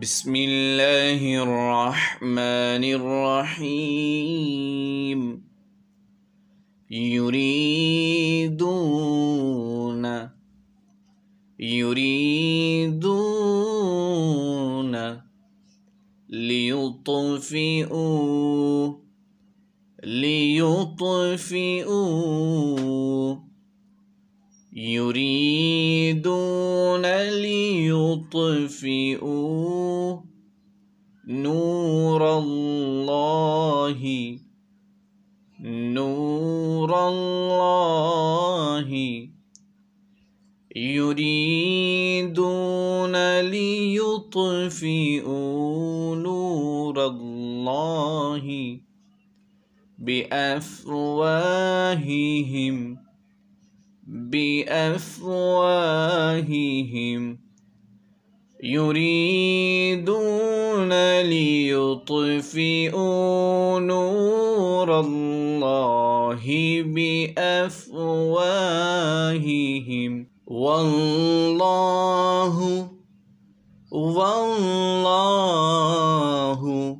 بسم الله الرحمن الرحيم يريدون يريدون ليطفئوا ليطفئوا يريدون يريدون ليطفئوا نور الله نور الله يريدون ليطفئوا نور الله بأفواههم بأفواههم يريدون ليطفئوا نور الله بأفواههم والله والله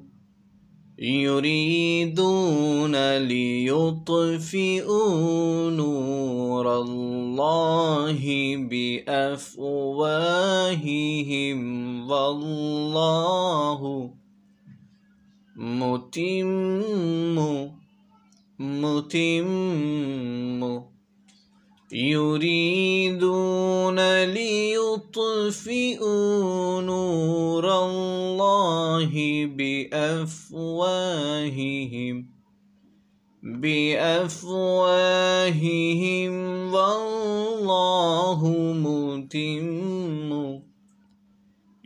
يريدون ليطفئوا نور الله الله بأفواههم والله متم متم يريدون ليطفئوا نور الله بأفواههم بأفواههم والله الله متم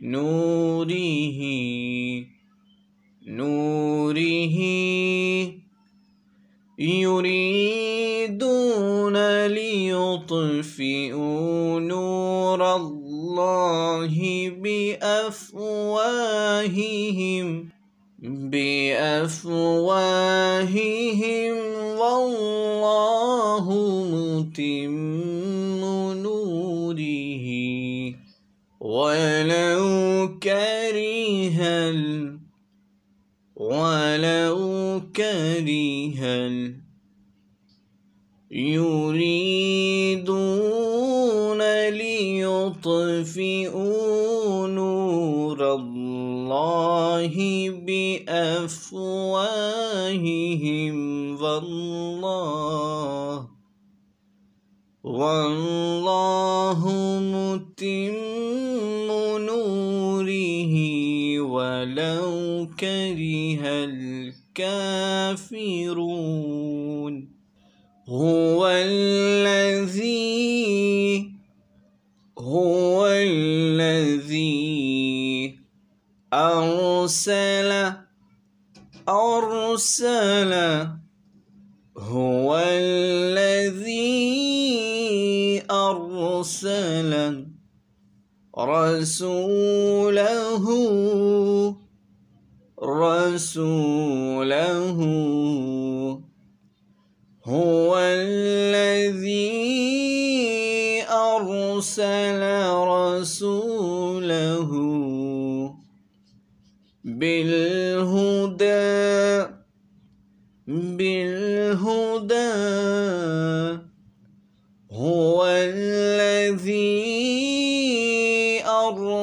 نوره نوره يريدون ليطفئوا نور الله بأفواههم بأفواههم والله متم ولو كره ولو كره يريدون ليطفئوا نور الله بأفواههم والله والله متم ولو كره الكافرون هو الذي هو الذي أرسل أرسل هو الذي أرسل رسوله رسوله هو الذي أرسل رسوله بالهدى بالهدى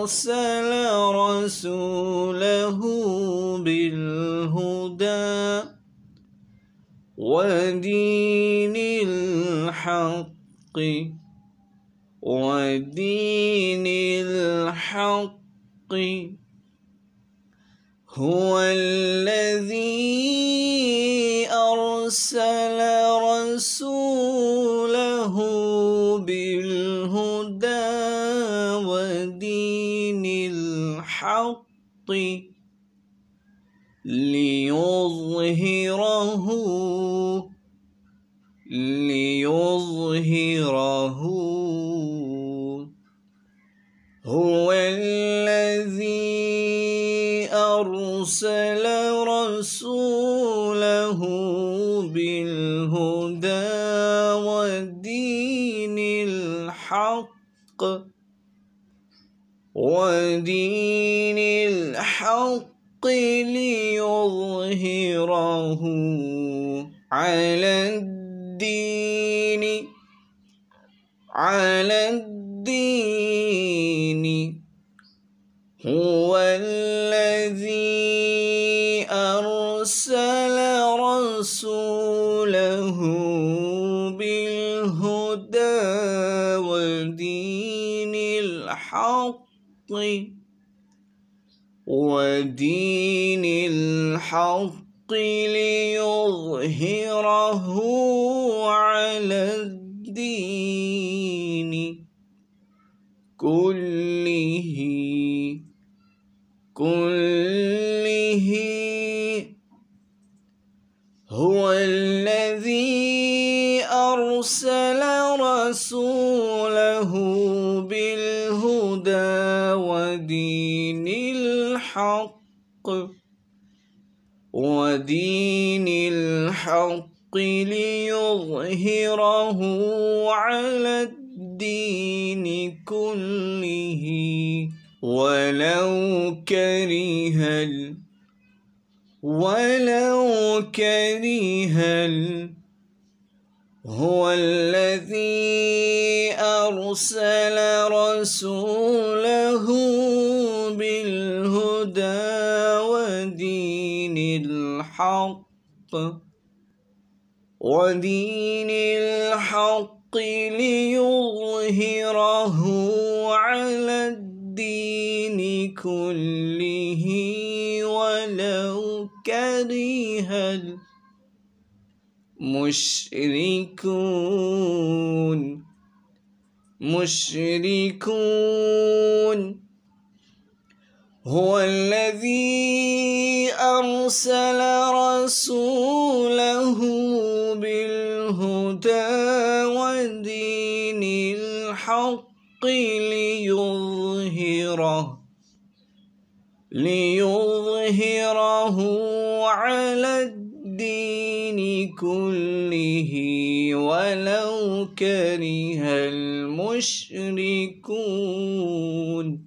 أرسل رسوله بالهدى ودين الحق ودين الحق هو الذي أرسل رسوله ودين الحق ليظهره ليظهره هو الذي أرسل رسوله بالهدى والدين الحق ودين الحق ليظهره على الدين على الدين هو الذي أرسل رسوله بالهدى الحق ودين الحق ليظهره على الدين كله كله هو الحق ليظهره على الدين كله ولو كره ال ولو كره ال هو الذي أرسل رسوله بالهدى ودين الحق ودين الحق ليظهره على الدين كله ولو كره المشركون مشركون هو الذي أرسل رسوله ليظهره على الدين كله ولو كره المشركون